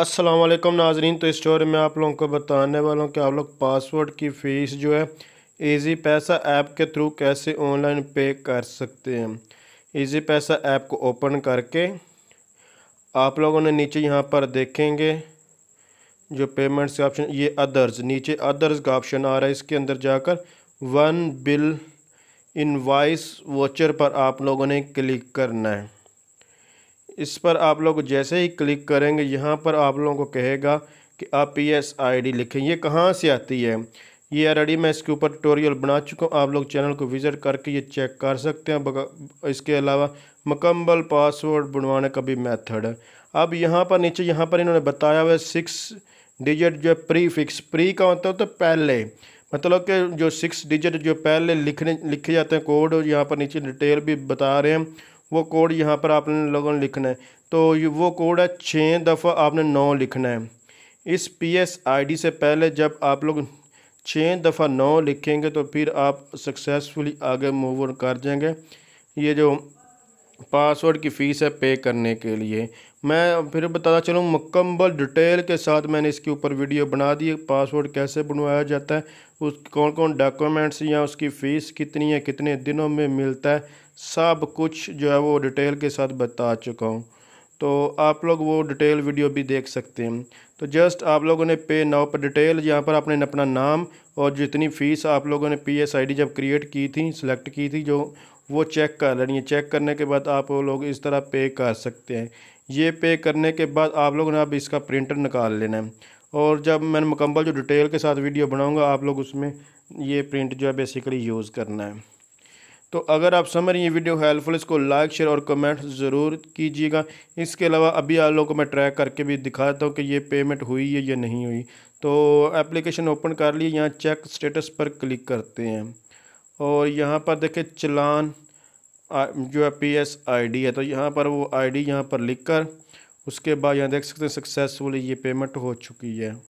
असलम नाजरीन तो इस स्टोर में आप लोगों को बताने वाला हूँ कि आप लोग पासवर्ड की फ़ीस जो है इजी पैसा ऐप के थ्रू कैसे ऑनलाइन पे कर सकते हैं इजी पैसा ऐप को ओपन करके आप लोगों ने नीचे यहाँ पर देखेंगे जो पेमेंट्स का ऑप्शन ये अदर्स नीचे अदर्स का ऑप्शन आ रहा है इसके अंदर जाकर वन बिल वॉइस वॉचर पर आप लोगों ने क्लिक करना है इस पर आप लोग जैसे ही क्लिक करेंगे यहाँ पर आप लोगों को कहेगा कि आप पी एस आई डी लिखें ये कहाँ से आती है ये ऑलरेडी मैं इसके ऊपर ट्यूटोरियल बना चुका हूँ आप लोग चैनल को विज़िट करके ये चेक कर सकते हैं इसके अलावा मकम्मल पासवर्ड बनवाने का भी मेथड है अब यहाँ पर नीचे यहाँ पर इन्होंने बताया हुआ है सिक्स डिजिट जो है प्री फिक्स प्री का होता मतलब है तो पहले मतलब कि जो सिक्स डिजिट जो पहले लिखने लिखे जाते हैं कोड यहाँ पर नीचे डिटेल भी बता रहे हैं वो कोड यहाँ पर आप लोगों ने लिखना है तो वो कोड है छः दफ़ा आपने नौ लिखना है इस पी एस आई डी से पहले जब आप लोग छः दफ़ा नौ लिखेंगे तो फिर आप सक्सेसफुली आगे मूव ऑन कर जाएंगे ये जो पासवर्ड की फ़ीस है पे करने के लिए मैं फिर बताता चलूँ मुकम्मल डिटेल के साथ मैंने इसके ऊपर वीडियो बना दी पासवर्ड कैसे बनवाया जाता है उस कौन कौन डॉक्यूमेंट्स या उसकी फ़ीस कितनी है कितने दिनों में मिलता है सब कुछ जो है वो डिटेल के साथ बता चुका हूँ तो आप लोग वो डिटेल वीडियो भी देख सकते हैं तो जस्ट आप लोगों ने पे नाउ पर डिटेल यहाँ पर आपने अपना नाम और जितनी फ़ीस आप लोगों ने पी एस आई डी जब क्रिएट की थी सिलेक्ट की थी जो वो चेक कर लेनी है चेक करने के बाद आप लोग इस तरह पे कर सकते हैं ये पे करने के बाद आप लोगों ने अब इसका प्रिंटर निकाल लेना है और जब मैंने मुकम्मल जो डिटेल के साथ वीडियो बनाऊँगा आप लोग उसमें ये प्रिंट जो है बेसिकली यूज़ करना है तो अगर आप समझ रही वीडियो हेल्पफुल इसको लाइक शेयर और कमेंट ज़रूर कीजिएगा इसके अलावा अभी आप लोगों को मैं ट्रैक करके भी दिखाता हूँ कि ये पेमेंट हुई है या नहीं हुई तो एप्लीकेशन ओपन कर लिए यहाँ चेक स्टेटस पर क्लिक करते हैं और यहाँ पर देखें चलान जो है पी एस आई डी है तो यहाँ पर वो आई डी यहाँ पर लिख कर उसके बाद यहाँ देख सकते हैं सक्सेसफुली ये पेमेंट हो चुकी है